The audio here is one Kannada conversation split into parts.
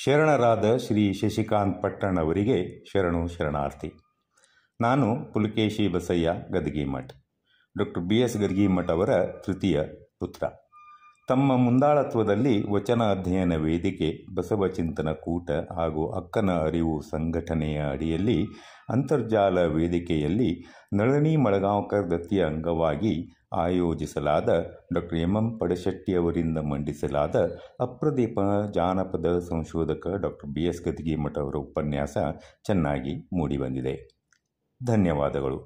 ಶರಣರಾದ ಶ್ರೀ ಶಶಿಕಾಂತ್ ಅವರಿಗೆ ಶರಣು ಶರಣಾರ್ಥಿ ನಾನು Pulakeshi Basayya Gadagimath doctor B S Gadagimath ಅವರ ತೃತೀಯ ಪುತ್ರ ತಮ್ಮ ಮುಂದಾಳತ್ವದಲ್ಲಿ ವಚನ ಅಧ್ಯಯನ ವೇದಿಕೆ ಬಸವ ಚಿಂತನ ಕೂಟ ಹಾಗೂ ಅಕ್ಕನ ಅರಿವು ಸಂಘಟನೆಯ ಅಡಿಯಲ್ಲಿ ಅಂತರ್ಜಾಲ ವೇದಿಕೆಯಲ್ಲಿ ನಳನಿ ಮಳಗಾಂವ್ಕರ್ ದತ್ತಿಯ ಅಂಗವಾಗಿ ಆಯೋಜಿಸಲಾದ ಡಾಕ್ಟರ್ ಎಂ ಎಂ ಅವರಿಂದ ಮಂಡಿಸಲಾದ ಅಪ್ರದೀಪ ಜಾನಪದ ಸಂಶೋಧಕ ಡಾಕ್ಟರ್ ಬಿ ಎಸ್ ಗದಗಿಮಠ ಅವರ ಉಪನ್ಯಾಸ ಚೆನ್ನಾಗಿ ಮೂಡಿಬಂದಿದೆ ಧನ್ಯವಾದಗಳು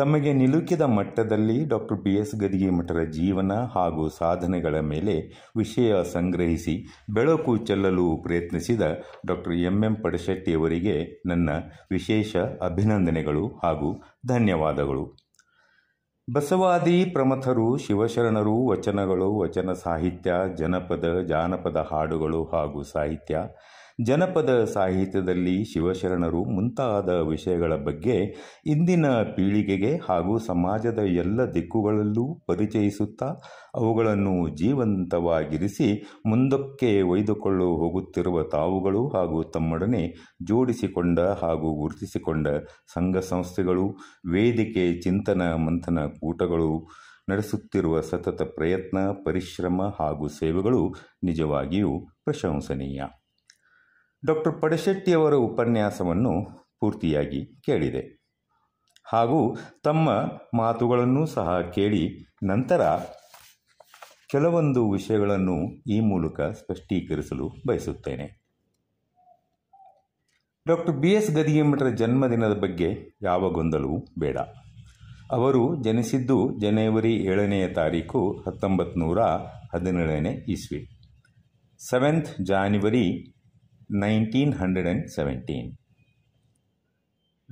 ತಮಗೆ ನಿಲುಕಿದ ಮಟ್ಟದಲ್ಲಿ ಡಾಕ್ಟರ್ ಬಿ ಎಸ್ ಗದಿಗೆ ಮಠರ ಜೀವನ ಹಾಗೂ ಸಾಧನೆಗಳ ಮೇಲೆ ವಿಷಯ ಸಂಗ್ರಹಿಸಿ ಬೆಳಕು ಚೆಲ್ಲಲು ಪ್ರಯತ್ನಿಸಿದ ಡಾಕ್ಟರ್ ಎಂ ಎಂ ಪಡಶೆಟ್ಟಿಯವರಿಗೆ ನನ್ನ ವಿಶೇಷ ಅಭಿನಂದನೆಗಳು ಹಾಗೂ ಧನ್ಯವಾದಗಳು ಬಸವಾದಿ ಪ್ರಮಥರು ಶಿವಶರಣರು ವಚನಗಳು ವಚನ ಸಾಹಿತ್ಯ ಜನಪದ ಜಾನಪದ ಹಾಡುಗಳು ಹಾಗೂ ಸಾಹಿತ್ಯ ಜನಪದ ಸಾಹಿತ್ಯದಲ್ಲಿ ಶಿವಶರಣರು ಮುಂತಾದ ವಿಷಯಗಳ ಬಗ್ಗೆ ಇಂದಿನ ಪೀಳಿಗೆಗೆ ಹಾಗೂ ಸಮಾಜದ ಎಲ್ಲ ದಿಕ್ಕುಗಳಲ್ಲೂ ಪರಿಚಯಿಸುತ್ತಾ ಅವುಗಳನ್ನು ಜೀವಂತವಾಗಿರಿಸಿ ಮುಂದಕ್ಕೆ ಒಯ್ದುಕೊಳ್ಳು ಹೋಗುತ್ತಿರುವ ತಾವುಗಳು ಹಾಗೂ ತಮ್ಮೊಡನೆ ಜೋಡಿಸಿಕೊಂಡ ಹಾಗೂ ಗುರುತಿಸಿಕೊಂಡ ಸಂಘ ಸಂಸ್ಥೆಗಳು ವೇದಿಕೆ ಚಿಂತನ ಮಂಥನ ಕೂಟಗಳು ನಡೆಸುತ್ತಿರುವ ಸತತ ಪ್ರಯತ್ನ ಪರಿಶ್ರಮ ಹಾಗೂ ಸೇವೆಗಳು ನಿಜವಾಗಿಯೂ ಪ್ರಶಂಸನೀಯ ಡಾಕ್ಟರ್ ಪಡಶೆಟ್ಟಿಯವರ ಉಪನ್ಯಾಸವನ್ನು ಪೂರ್ತಿಯಾಗಿ ಕೇಳಿದೆ ಹಾಗೂ ತಮ್ಮ ಮಾತುಗಳನ್ನು ಸಹ ಕೇಳಿ ನಂತರ ಕೆಲವೊಂದು ವಿಷಯಗಳನ್ನು ಈ ಮೂಲಕ ಸ್ಪಷ್ಟೀಕರಿಸಲು ಬಯಸುತ್ತೇನೆ ಡಾಕ್ಟರ್ ಬಿ ಎಸ್ ಗದಿಗೆಮಠರ ಜನ್ಮದಿನದ ಬಗ್ಗೆ ಯಾವ ಗೊಂದಲವೂ ಬೇಡ ಅವರು ಜನಿಸಿದ್ದು ಜನವರಿ ಏಳನೆಯ ತಾರೀಕು ಹತ್ತೊಂಬತ್ತು ನೂರ ಹದಿನೇಳನೇ ಇಸ್ವಿ seventh January nineteen and seventeen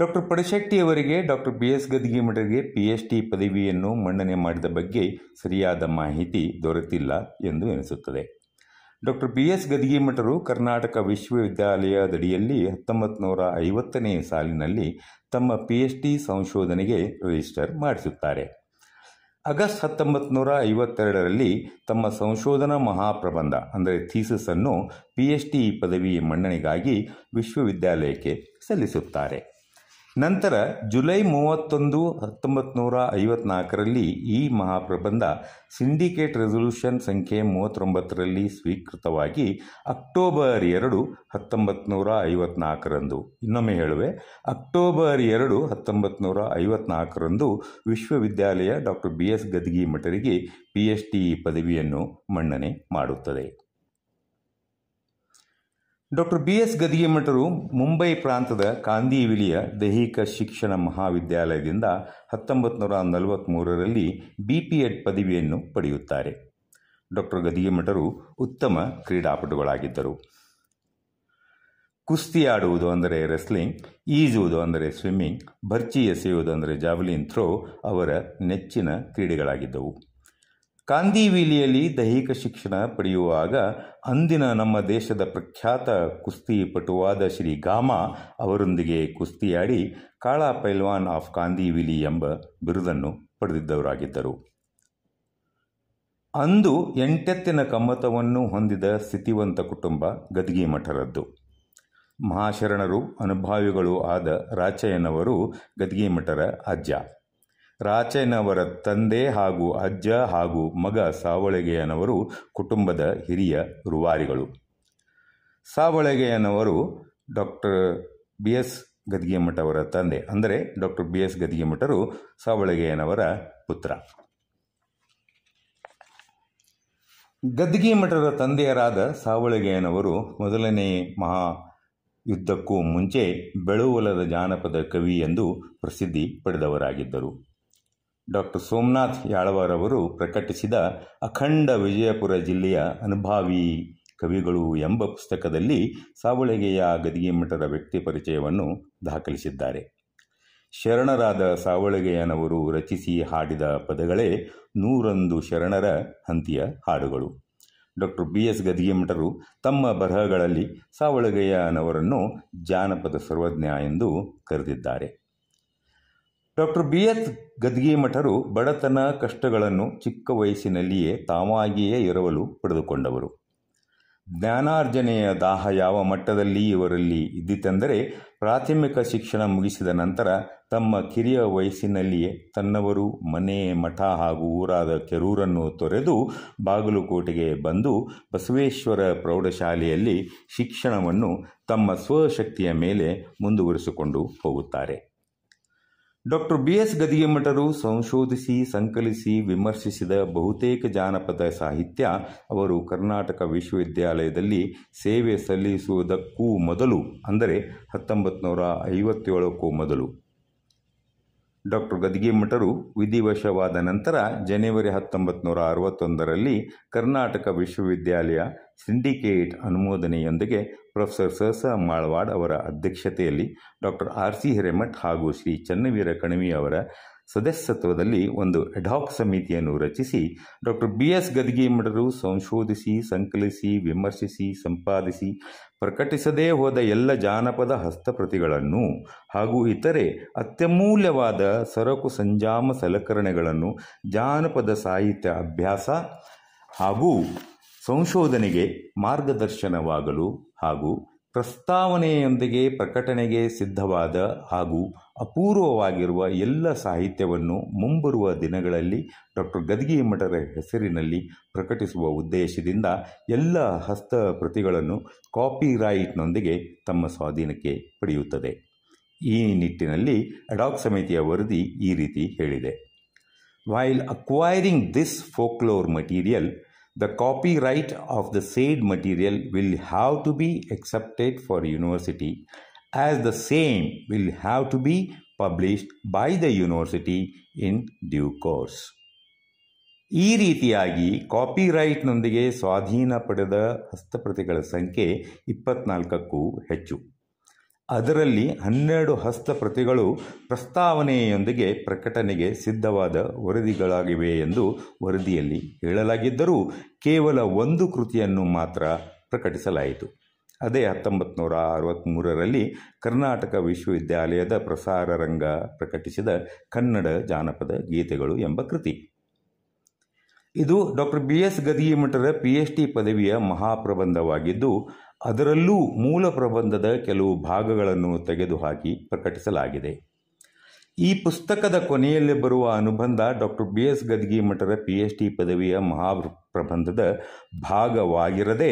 doctor ಪಡಶೆಟ್ಟಿಯವರಿಗೆ ಡಾಕ್ಟರ್ ಬಿ ಎಸ್ ಮಠರಿಗೆ ಪಿ ಎಚ್ ಡಿ ಪದವಿಯನ್ನು ಮನ್ನಣೆ ಮಾಡಿದ ಬಗ್ಗೆ ಸರಿಯಾದ ಮಾಹಿತಿ ದೊರೆತಿಲ್ಲ ಎಂದು ಎನಿಸುತ್ತದೆ ಡಾಕ್ಟರ್ ಬಿ ಎಸ್ ಗದ್ಗಿಮಠರು ಕರ್ನಾಟಕ ವಿಶ್ವವಿದ್ಯಾಲಯದಡಿಯಲ್ಲಿ ಹತ್ತೊಂಬತ್ತು ನೂರ ಐವತ್ತನೇ ಸಾಲಿನಲ್ಲಿ ತಮ್ಮ ಪಿ ಎಚ್ ಡಿ ಸಂಶೋಧನೆಗೆ ರಿಜಿಸ್ಟರ್ ಮಾಡಿಸುತ್ತಾರೆ ಆಗಸ್ಟ್ ಹತ್ತೊಂಬತ್ತು ನೂರ ಐವತ್ತೆರಡರಲ್ಲಿ ತಮ್ಮ ಸಂಶೋಧನಾ ಮಹಾಪ್ರಬಂಧ ಅಂದರೆ ಥೀಸಸ್ ಅನ್ನು ಪಿ ಎಚ್ ಡಿ ಪದವಿ ಮನ್ನಣೆಗಾಗಿ ವಿಶ್ವವಿದ್ಯಾಲಯಕ್ಕೆ ಸಲ್ಲಿಸುತ್ತಾರೆ ನಂತರ ಜುಲೈ ಮೂವತ್ತೊಂದು ಹತ್ತೊಂಬತ್ತು ನೂರ ಐವತ್ನಾಲ್ಕರಲ್ಲಿ ಈ ಮಹಾಪ್ರಬಂಧ ಸಿಂಡಿಕೇಟ್ ರೆಸೊಲ್ಯೂಷನ್ ಸಂಖ್ಯೆ ಮೂವತ್ತೊಂಬತ್ತರಲ್ಲಿ ಸ್ವೀಕೃತವಾಗಿ ಅಕ್ಟೋಬರ್ ಎರಡು ಹತ್ತೊಂಬತ್ತು ನೂರ ಐವತ್ನಾಲ್ಕರಂದು ಇನ್ನೊಮ್ಮೆ ಹೇಳುವೆ ಅಕ್ಟೋಬರ್ ಎರಡು ಹತ್ತೊಂಬತ್ತು ನೂರ ಐವತ್ನಾಲ್ಕರಂದು ವಿಶ್ವವಿದ್ಯಾಲಯ ಡಾಕ್ಟರ್ ಬಿ ಎಸ್ ಗದ್ಗಿ ಮಠರಿಗೆ ಪಿ ಎಚ್ ಡಿ ಪದವಿಯನ್ನು ಮನ್ನಣೆ ಮಾಡುತ್ತದೆ ಡಾಕ್ಟರ್ ಬಿ ಎಸ್ ಗದಿಗೆಮಠರು ಮುಂಬೈ ಪ್ರಾಂತದ ಕಾಂದಿವಿಲಿಯ ದೈಹಿಕ ಶಿಕ್ಷಣ ಮಹಾವಿದ್ಯಾಲಯದಿಂದ ಹತ್ತೊಂಬತ್ತು ನೂರ ನಲವತ್ತ್ಮೂರರಲ್ಲಿ ಬಿ ಪಿ ಎಡ್ ಪದವಿಯನ್ನು ಪಡೆಯುತ್ತಾರೆ ಡಾಕ್ಟರ್ ಗದಿಗೆಮಠರು ಉತ್ತಮ ಕ್ರೀಡಾಪಟುಗಳಾಗಿದ್ದರು ಕುಸ್ತಿ ಆಡುವುದು ಅಂದರೆ ರೆಸ್ಲಿಂಗ್ ಈಜುವುದು ಅಂದರೆ ಸ್ವಿಮ್ಮಿಂಗ್ ಭರ್ಚಿ ಎಸೆಯುವುದು ಅಂದರೆ ಜಾವಲಿನ್ ಥ್ರೋ ಅವರ ನೆಚ್ಚಿನ ಕ್ರೀಡೆಗಳಾಗಿದ್ದವು ಕಾಂದಿವೀಲಿಯಲ್ಲಿ ದೈಹಿಕ ಶಿಕ್ಷಣ ಪಡೆಯುವಾಗ ಅಂದಿನ ನಮ್ಮ ದೇಶದ ಪ್ರಖ್ಯಾತ ಕುಸ್ತಿ ಪಟುವಾದ ಶ್ರೀ ಗಾಮಾ ಅವರೊಂದಿಗೆ ಕುಸ್ತಿಯಾಡಿ ಕಾಳಾ ಪೈಲ್ವಾನ್ ಆಫ್ ಕಾಂದೀವಿಲಿ ಎಂಬ ಬಿರುದನ್ನು ಪಡೆದಿದ್ದವರಾಗಿದ್ದರು ಅಂದು ಎಂಟೆತ್ತಿನ ಕಮ್ಮತವನ್ನು ಹೊಂದಿದ ಸ್ಥಿತಿವಂತ ಕುಟುಂಬ ಗದಗಿ ಮಠರದ್ದು ಮಹಾಶರಣರು ಅನುಭಾವಿಗಳು ಆದ ರಾಚಯ್ಯನವರು ಗದಗಿ ಮಠರ ಅಜ್ಜ ರಾಚೆನವರ ತಂದೆ ಹಾಗೂ ಅಜ್ಜ ಹಾಗೂ ಮಗ ಸಾವಳಗೆಯನವರು ಕುಟುಂಬದ ಹಿರಿಯ ರುವಾರಿಗಳು ಸಾವಳಗೆಯನವರು ಡಾಕ್ಟರ್ ಬಿ ಎಸ್ ಗದ್ಗಿಮಠವರ ತಂದೆ ಅಂದರೆ ಡಾಕ್ಟರ್ ಬಿ ಎಸ್ ಗದ್ಗಿಮಠರು ಸಾವಳಗೆಯನವರ ಪುತ್ರ ಗದ್ಗಿಮಠರ ತಂದೆಯರಾದ ಸಾವಳಗೆಯನವರು ಮೊದಲನೇ ಮಹಾ ಯುದ್ಧಕ್ಕೂ ಮುಂಚೆ ಬೆಳುವಲದ ಜಾನಪದ ಕವಿ ಎಂದು ಪ್ರಸಿದ್ಧಿ ಪಡೆದವರಾಗಿದ್ದರು ಡಾಕ್ಟರ್ ಸೋಮನಾಥ್ ಅವರು ಪ್ರಕಟಿಸಿದ ಅಖಂಡ ವಿಜಯಪುರ ಜಿಲ್ಲೆಯ ಅನುಭಾವಿ ಕವಿಗಳು ಎಂಬ ಪುಸ್ತಕದಲ್ಲಿ ಸಾವಳಗೆಯ ಗದಿಗೆ ಮಠದ ವ್ಯಕ್ತಿ ಪರಿಚಯವನ್ನು ದಾಖಲಿಸಿದ್ದಾರೆ ಶರಣರಾದ ಸಾವಳಗೆಯನವರು ರಚಿಸಿ ಹಾಡಿದ ಪದಗಳೇ ನೂರೊಂದು ಶರಣರ ಹಂತಿಯ ಹಾಡುಗಳು ಡಾಕ್ಟರ್ ಬಿ ಎಸ್ ಗದಿಗೆಮಠರು ತಮ್ಮ ಬರಹಗಳಲ್ಲಿ ಸಾವಳಗೆಯನವರನ್ನು ಜಾನಪದ ಸರ್ವಜ್ಞ ಎಂದು ಕರೆದಿದ್ದಾರೆ ಡಾಕ್ಟರ್ ಬಿ ಎಸ್ ಗದ್ಗಿಮಠರು ಬಡತನ ಕಷ್ಟಗಳನ್ನು ಚಿಕ್ಕ ವಯಸ್ಸಿನಲ್ಲಿಯೇ ತಾವಾಗಿಯೇ ಇರವಲು ಪಡೆದುಕೊಂಡವರು ಜ್ಞಾನಾರ್ಜನೆಯ ದಾಹ ಯಾವ ಮಟ್ಟದಲ್ಲಿ ಇವರಲ್ಲಿ ಇದ್ದಿತೆಂದರೆ ಪ್ರಾಥಮಿಕ ಶಿಕ್ಷಣ ಮುಗಿಸಿದ ನಂತರ ತಮ್ಮ ಕಿರಿಯ ವಯಸ್ಸಿನಲ್ಲಿಯೇ ತನ್ನವರು ಮನೆ ಮಠ ಹಾಗೂ ಊರಾದ ಕೆರೂರನ್ನು ತೊರೆದು ಬಾಗಲಕೋಟೆಗೆ ಬಂದು ಬಸವೇಶ್ವರ ಪ್ರೌಢಶಾಲೆಯಲ್ಲಿ ಶಿಕ್ಷಣವನ್ನು ತಮ್ಮ ಸ್ವಶಕ್ತಿಯ ಮೇಲೆ ಮುಂದುವರಿಸಿಕೊಂಡು ಹೋಗುತ್ತಾರೆ ಡಾಕ್ಟರ್ ಬಿ ಎಸ್ ಗದಿಗೆಮಠರು ಸಂಶೋಧಿಸಿ ಸಂಕಲಿಸಿ ವಿಮರ್ಶಿಸಿದ ಬಹುತೇಕ ಜಾನಪದ ಸಾಹಿತ್ಯ ಅವರು ಕರ್ನಾಟಕ ವಿಶ್ವವಿದ್ಯಾಲಯದಲ್ಲಿ ಸೇವೆ ಸಲ್ಲಿಸುವುದಕ್ಕೂ ಮೊದಲು ಅಂದರೆ ಹತ್ತೊಂಬತ್ತು ನೂರ ಐವತ್ತೇಳಕ್ಕೂ ಮೊದಲು ಡಾಕ್ಟರ್ ಗದಿಗೆಮಠರು ವಿಧಿವಶವಾದ ನಂತರ ಜನವರಿ ಹತ್ತೊಂಬತ್ತು ನೂರ ಅರವತ್ತೊಂದರಲ್ಲಿ ಕರ್ನಾಟಕ ವಿಶ್ವವಿದ್ಯಾಲಯ ಸಿಂಡಿಕೇಟ್ ಅನುಮೋದನೆಯೊಂದಿಗೆ ಪ್ರೊಫೆಸರ್ ಸಹಸ ಮಾಳ್ವಾಡ್ ಅವರ ಅಧ್ಯಕ್ಷತೆಯಲ್ಲಿ ಡಾಕ್ಟರ್ ಆರ್ ಸಿ ಹಿರೇಮಠ್ ಹಾಗೂ ಶ್ರೀ ಚನ್ನವೀರ ಅವರ ಸದಸ್ಯತ್ವದಲ್ಲಿ ಒಂದು ಅಡಾಕ್ ಸಮಿತಿಯನ್ನು ರಚಿಸಿ ಡಾಕ್ಟರ್ ಬಿ ಎಸ್ ಗದಗಿಮಠರು ಸಂಶೋಧಿಸಿ ಸಂಕಲಿಸಿ ವಿಮರ್ಶಿಸಿ ಸಂಪಾದಿಸಿ ಪ್ರಕಟಿಸದೇ ಹೋದ ಎಲ್ಲ ಜಾನಪದ ಹಸ್ತಪ್ರತಿಗಳನ್ನು ಹಾಗೂ ಇತರೆ ಅತ್ಯಮೂಲ್ಯವಾದ ಸರಕು ಸಂಜಾಮ ಸಲಕರಣೆಗಳನ್ನು ಜಾನಪದ ಸಾಹಿತ್ಯ ಅಭ್ಯಾಸ ಹಾಗೂ ಸಂಶೋಧನೆಗೆ ಮಾರ್ಗದರ್ಶನವಾಗಲು ಹಾಗೂ ಪ್ರಸ್ತಾವನೆಯೊಂದಿಗೆ ಪ್ರಕಟಣೆಗೆ ಸಿದ್ಧವಾದ ಹಾಗೂ ಅಪೂರ್ವವಾಗಿರುವ ಎಲ್ಲ ಸಾಹಿತ್ಯವನ್ನು ಮುಂಬರುವ ದಿನಗಳಲ್ಲಿ ಡಾಕ್ಟರ್ ಗದಗಿ ಮಠರ ಹೆಸರಿನಲ್ಲಿ ಪ್ರಕಟಿಸುವ ಉದ್ದೇಶದಿಂದ ಎಲ್ಲ ಕಾಪಿ ಕಾಪಿರೈಟ್ನೊಂದಿಗೆ ತಮ್ಮ ಸ್ವಾಧೀನಕ್ಕೆ ಪಡೆಯುತ್ತದೆ ಈ ನಿಟ್ಟಿನಲ್ಲಿ ಅಡಾಕ್ ಸಮಿತಿಯ ವರದಿ ಈ ರೀತಿ ಹೇಳಿದೆ while acquiring this folklore material The copyright of the said material will have to be accepted for university as the same will have to be published by the university in due course. ಈ ರೀತಿಯಾಗಿ ಕಾಪಿರೈಟ್ನೊಂದಿಗೆ ಸ್ವಾಧೀನ ಪಡೆದ ಹಸ್ತಪ್ರತಿಗಳ ಸಂಖ್ಯೆ ಇಪ್ಪತ್ನಾಲ್ಕಕ್ಕೂ ಹೆಚ್ಚು ಅದರಲ್ಲಿ ಹನ್ನೆರಡು ಹಸ್ತಪ್ರತಿಗಳು ಪ್ರಸ್ತಾವನೆಯೊಂದಿಗೆ ಪ್ರಕಟಣೆಗೆ ಸಿದ್ಧವಾದ ವರದಿಗಳಾಗಿವೆ ಎಂದು ವರದಿಯಲ್ಲಿ ಹೇಳಲಾಗಿದ್ದರೂ ಕೇವಲ ಒಂದು ಕೃತಿಯನ್ನು ಮಾತ್ರ ಪ್ರಕಟಿಸಲಾಯಿತು ಅದೇ ಹತ್ತೊಂಬತ್ತು ನೂರ ಅರವತ್ತ್ಮೂರರಲ್ಲಿ ಕರ್ನಾಟಕ ವಿಶ್ವವಿದ್ಯಾಲಯದ ಪ್ರಸಾರ ರಂಗ ಪ್ರಕಟಿಸಿದ ಕನ್ನಡ ಜಾನಪದ ಗೀತೆಗಳು ಎಂಬ ಕೃತಿ ಇದು ಡಾಕ್ಟರ್ ಬಿ ಎಸ್ ಗದಿಮಠರ ಪಿ ಎಚ್ ಡಿ ಪದವಿಯ ಮಹಾಪ್ರಬಂಧವಾಗಿದ್ದು ಅದರಲ್ಲೂ ಮೂಲ ಪ್ರಬಂಧದ ಕೆಲವು ಭಾಗಗಳನ್ನು ತೆಗೆದುಹಾಕಿ ಪ್ರಕಟಿಸಲಾಗಿದೆ ಈ ಪುಸ್ತಕದ ಕೊನೆಯಲ್ಲಿ ಬರುವ ಅನುಬಂಧ ಡಾಕ್ಟರ್ ಬಿ ಎಸ್ ಗದ್ಗಿ ಮಠರ ಪಿ ಎಚ್ ಡಿ ಪದವಿಯ ಮಹಾಪ್ರಬಂಧದ ಭಾಗವಾಗಿರದೆ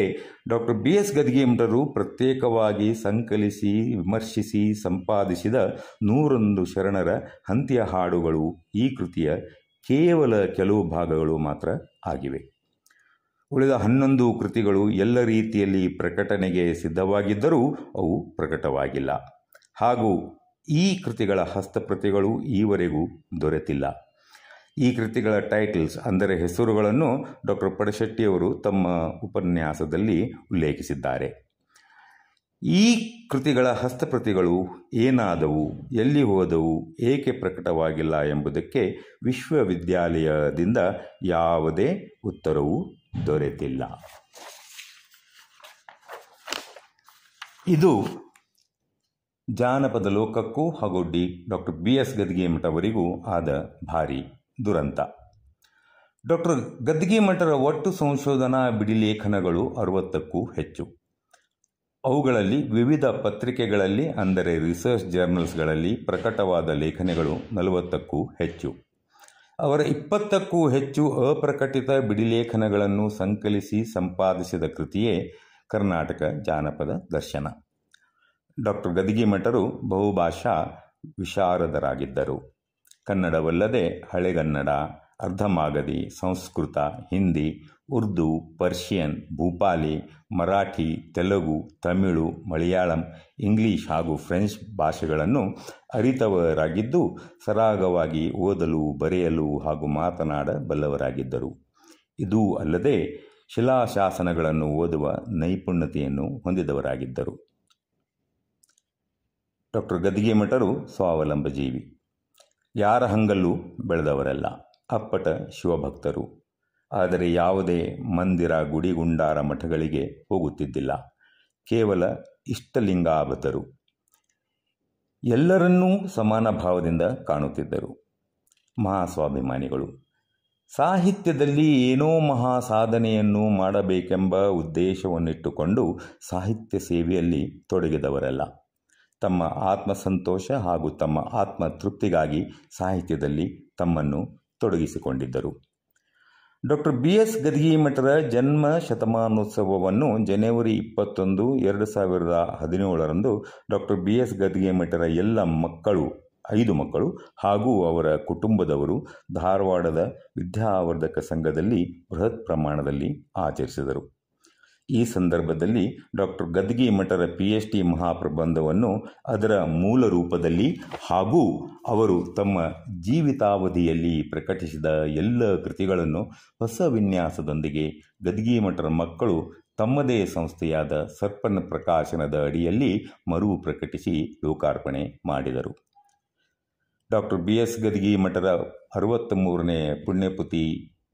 ಡಾಕ್ಟರ್ ಬಿ ಎಸ್ ಗದ್ಗಿ ಮಠರು ಪ್ರತ್ಯೇಕವಾಗಿ ಸಂಕಲಿಸಿ ವಿಮರ್ಶಿಸಿ ಸಂಪಾದಿಸಿದ ನೂರೊಂದು ಶರಣರ ಹಂತಿಯ ಹಾಡುಗಳು ಈ ಕೃತಿಯ ಕೇವಲ ಕೆಲವು ಭಾಗಗಳು ಮಾತ್ರ ಆಗಿವೆ ಉಳಿದ ಹನ್ನೊಂದು ಕೃತಿಗಳು ಎಲ್ಲ ರೀತಿಯಲ್ಲಿ ಪ್ರಕಟಣೆಗೆ ಸಿದ್ಧವಾಗಿದ್ದರೂ ಅವು ಪ್ರಕಟವಾಗಿಲ್ಲ ಹಾಗೂ ಈ ಕೃತಿಗಳ ಹಸ್ತಪ್ರತಿಗಳು ಈವರೆಗೂ ದೊರೆತಿಲ್ಲ ಈ ಕೃತಿಗಳ ಟೈಟಲ್ಸ್ ಅಂದರೆ ಹೆಸರುಗಳನ್ನು ಡಾಕ್ಟರ್ ಪಡಶೆಟ್ಟಿಯವರು ತಮ್ಮ ಉಪನ್ಯಾಸದಲ್ಲಿ ಉಲ್ಲೇಖಿಸಿದ್ದಾರೆ ಈ ಕೃತಿಗಳ ಹಸ್ತಪ್ರತಿಗಳು ಏನಾದವು ಎಲ್ಲಿ ಹೋದವು ಏಕೆ ಪ್ರಕಟವಾಗಿಲ್ಲ ಎಂಬುದಕ್ಕೆ ವಿಶ್ವವಿದ್ಯಾಲಯದಿಂದ ಯಾವುದೇ ಉತ್ತರವೂ ದೊರೆತಿಲ್ಲ ಇದು ಜಾನಪದ ಲೋಕಕ್ಕೂ ಹಾಗೂ ಡಿ ಡಾಕ್ಟರ್ ಬಿ ಎಸ್ ಗದ್ಗಿಮಠವರಿಗೂ ಆದ ಭಾರಿ ದುರಂತ ಡಾಕ್ಟರ್ ಗದ್ಗಿಮಠರ ಒಟ್ಟು ಸಂಶೋಧನಾ ಬಿಡಿಲೇಖನಗಳು ಅರುವತ್ತಕ್ಕೂ ಹೆಚ್ಚು ಅವುಗಳಲ್ಲಿ ವಿವಿಧ ಪತ್ರಿಕೆಗಳಲ್ಲಿ ಅಂದರೆ ರಿಸರ್ಚ್ ಜರ್ನಲ್ಸ್ಗಳಲ್ಲಿ ಪ್ರಕಟವಾದ ಲೇಖನಗಳು ನಲವತ್ತಕ್ಕೂ ಹೆಚ್ಚು ಅವರ ಇಪ್ಪತ್ತಕ್ಕೂ ಹೆಚ್ಚು ಅಪ್ರಕಟಿತ ಬಿಡಿಲೇಖನಗಳನ್ನು ಸಂಕಲಿಸಿ ಸಂಪಾದಿಸಿದ ಕೃತಿಯೇ ಕರ್ನಾಟಕ ಜಾನಪದ ದರ್ಶನ ಡಾಕ್ಟರ್ ಗದಿಗಿಮಠರು ಬಹುಭಾಷಾ ವಿಶಾರದರಾಗಿದ್ದರು ಕನ್ನಡವಲ್ಲದೆ ಹಳೆಗನ್ನಡ ಅರ್ಧಮಾಗದಿ ಸಂಸ್ಕೃತ ಹಿಂದಿ ಉರ್ದು ಪರ್ಷಿಯನ್ ಭೂಪಾಲಿ ಮರಾಠಿ ತೆಲುಗು ತಮಿಳು ಮಲಯಾಳಂ ಇಂಗ್ಲಿಷ್ ಹಾಗೂ ಫ್ರೆಂಚ್ ಭಾಷೆಗಳನ್ನು ಅರಿತವರಾಗಿದ್ದು ಸರಾಗವಾಗಿ ಓದಲು ಬರೆಯಲು ಹಾಗೂ ಮಾತನಾಡಬಲ್ಲವರಾಗಿದ್ದರು ಇದೂ ಅಲ್ಲದೆ ಶಿಲಾಶಾಸನಗಳನ್ನು ಓದುವ ನೈಪುಣ್ಯತೆಯನ್ನು ಹೊಂದಿದವರಾಗಿದ್ದರು ಡಾಕ್ಟರ್ ಗದ್ದಿಗೆ ಮಠರು ಸ್ವಾವಲಂಬ ಜೀವಿ ಯಾರ ಹಂಗಲ್ಲೂ ಬೆಳೆದವರಲ್ಲ ಅಪ್ಪಟ ಶಿವಭಕ್ತರು ಆದರೆ ಯಾವುದೇ ಮಂದಿರ ಗುಡಿಗುಂಡಾರ ಮಠಗಳಿಗೆ ಹೋಗುತ್ತಿದ್ದಿಲ್ಲ ಕೇವಲ ಇಷ್ಟಲಿಂಗಾಭತರು ಎಲ್ಲರನ್ನೂ ಸಮಾನ ಭಾವದಿಂದ ಕಾಣುತ್ತಿದ್ದರು ಮಹಾಸ್ವಾಭಿಮಾನಿಗಳು ಸಾಹಿತ್ಯದಲ್ಲಿ ಏನೋ ಮಹಾ ಸಾಧನೆಯನ್ನು ಮಾಡಬೇಕೆಂಬ ಉದ್ದೇಶವನ್ನಿಟ್ಟುಕೊಂಡು ಸಾಹಿತ್ಯ ಸೇವೆಯಲ್ಲಿ ತೊಡಗಿದವರಲ್ಲ ತಮ್ಮ ಆತ್ಮಸಂತೋಷ ಹಾಗೂ ತಮ್ಮ ಆತ್ಮತೃಪ್ತಿಗಾಗಿ ಸಾಹಿತ್ಯದಲ್ಲಿ ತಮ್ಮನ್ನು ತೊಡಗಿಸಿಕೊಂಡಿದ್ದರು ಡಾಕ್ಟರ್ ಬಿ ಎಸ್ ಗದಗಿ ಜನ್ಮ ಶತಮಾನೋತ್ಸವವನ್ನು ಜನವರಿ ಇಪ್ಪತ್ತೊಂದು ಎರಡು ಸಾವಿರದ ಹದಿನೇಳರಂದು ಡಾಕ್ಟರ್ ಬಿ ಎಸ್ ಗದಗಿ ಎಲ್ಲ ಮಕ್ಕಳು ಐದು ಮಕ್ಕಳು ಹಾಗೂ ಅವರ ಕುಟುಂಬದವರು ಧಾರವಾಡದ ವಿದ್ಯಾವರ್ಧಕ ಸಂಘದಲ್ಲಿ ಬೃಹತ್ ಪ್ರಮಾಣದಲ್ಲಿ ಆಚರಿಸಿದರು ಈ ಸಂದರ್ಭದಲ್ಲಿ ಡಾಕ್ಟರ್ ಗದ್ಗಿ ಮಠರ ಪಿ ಎಚ್ ಡಿ ಮಹಾಪ್ರಬಂಧವನ್ನು ಅದರ ಮೂಲ ರೂಪದಲ್ಲಿ ಹಾಗೂ ಅವರು ತಮ್ಮ ಜೀವಿತಾವಧಿಯಲ್ಲಿ ಪ್ರಕಟಿಸಿದ ಎಲ್ಲ ಕೃತಿಗಳನ್ನು ಹೊಸ ವಿನ್ಯಾಸದೊಂದಿಗೆ ಗದ್ಗಿ ಮಠರ ಮಕ್ಕಳು ತಮ್ಮದೇ ಸಂಸ್ಥೆಯಾದ ಸರ್ಪನ ಪ್ರಕಾಶನದ ಅಡಿಯಲ್ಲಿ ಮರು ಪ್ರಕಟಿಸಿ ಲೋಕಾರ್ಪಣೆ ಮಾಡಿದರು ಡಾಕ್ಟರ್ ಬಿ ಎಸ್ ಗದಗಿ ಮಠದ ಮೂರನೇ ಪುಣ್ಯಪುತಿ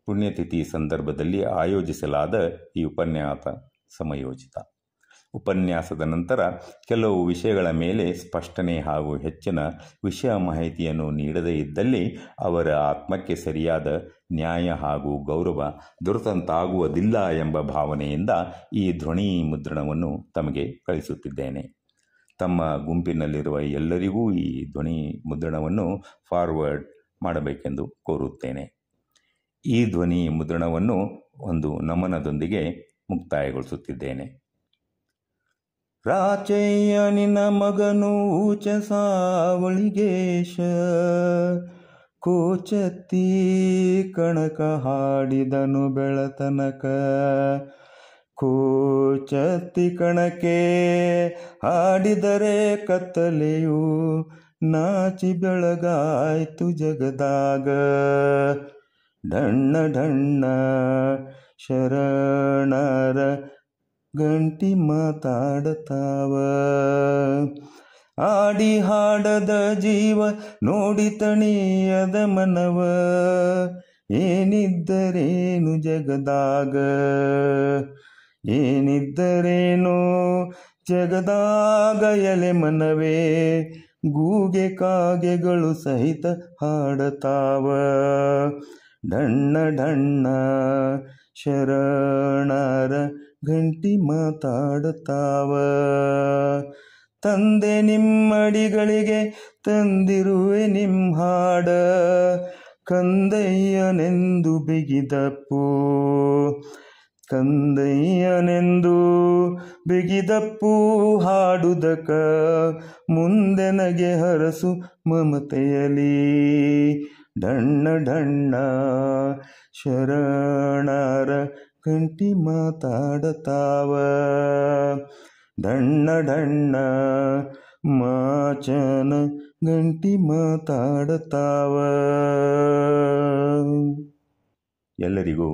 ಪುಣ್ಯತಿಥಿ ಸಂದರ್ಭದಲ್ಲಿ ಆಯೋಜಿಸಲಾದ ಈ ಉಪನ್ಯಾಸ ಸಮಯೋಚಿತ ಉಪನ್ಯಾಸದ ನಂತರ ಕೆಲವು ವಿಷಯಗಳ ಮೇಲೆ ಸ್ಪಷ್ಟನೆ ಹಾಗೂ ಹೆಚ್ಚಿನ ವಿಷಯ ಮಾಹಿತಿಯನ್ನು ನೀಡದೇ ಇದ್ದಲ್ಲಿ ಅವರ ಆತ್ಮಕ್ಕೆ ಸರಿಯಾದ ನ್ಯಾಯ ಹಾಗೂ ಗೌರವ ದುರತಂತಾಗುವುದಿಲ್ಲ ಎಂಬ ಭಾವನೆಯಿಂದ ಈ ಧ್ವನಿ ಮುದ್ರಣವನ್ನು ತಮಗೆ ಕಳಿಸುತ್ತಿದ್ದೇನೆ ತಮ್ಮ ಗುಂಪಿನಲ್ಲಿರುವ ಎಲ್ಲರಿಗೂ ಈ ಧ್ವನಿ ಮುದ್ರಣವನ್ನು ಫಾರ್ವರ್ಡ್ ಮಾಡಬೇಕೆಂದು ಕೋರುತ್ತೇನೆ ಈ ಧ್ವನಿ ಮುದ್ರಣವನ್ನು ಒಂದು ನಮನದೊಂದಿಗೆ ಮುಕ್ತಾಯಗೊಳಿಸುತ್ತಿದ್ದೇನೆ ರಾಚಯ್ಯನಿನ ಮಗನು ಊಚ ಸಾವಳಿಗೇಶ ಕೋಚತ್ತಿ ಕಣಕ ಹಾಡಿದನು ಬೆಳತನಕ ಕೋಚತ್ತಿ ಕಣಕೆ ಹಾಡಿದರೆ ಕತ್ತಲೆಯೂ ನಾಚಿ ಬೆಳಗಾಯ್ತು ಜಗದಾಗ ಡಣ್ಣ ಡಣ್ಣ ಶರಣರ ಗಂಟಿ ಮಾತಾಡತಾವ ಆಡಿ ಹಾಡದ ಜೀವ ನೋಡಿ ತಣಿಯದ ಮನವ ಏನಿದ್ದರೇನು ಜಗದಾಗ ಏನಿದ್ದರೇನು ಜಗದಾಗ ಎಲೆ ಮನವೇ ಗೂಗೆ ಕಾಗೆಗಳು ಸಹಿತ ಹಾಡತಾವ ಡಣ್ಣ ಡಣ್ಣ ಶರಣರ ಗಂಟಿ ಮಾತಾಡುತ್ತಾವ ತಂದೆ ನಿಮ್ಮಡಿಗಳಿಗೆ ತಂದಿರುವೆ ನಿಮ್ಮ ಹಾಡ ಕಂದಯ್ಯನೆಂದು ಬಿಗಿದಪ್ಪು ಕಂದಯ್ಯನೆಂದು ಬಿಗಿದಪ್ಪು ಹಾಡುದಕ ಮುಂದೆ ನಗೆ ಹರಸು ಮಮತೆಯಲಿ ಡಣ್ಣ ಡಣ್ಣ ಶರಣರ ಗಂಟಿ ಮಾತಾಡತಾವ ಡಣ್ಣ ಡಣ್ಣ ಮಾಚನ ಗಂಟಿ ಮಾತಾಡತಾವ ಎಲ್ಲರಿಗೂ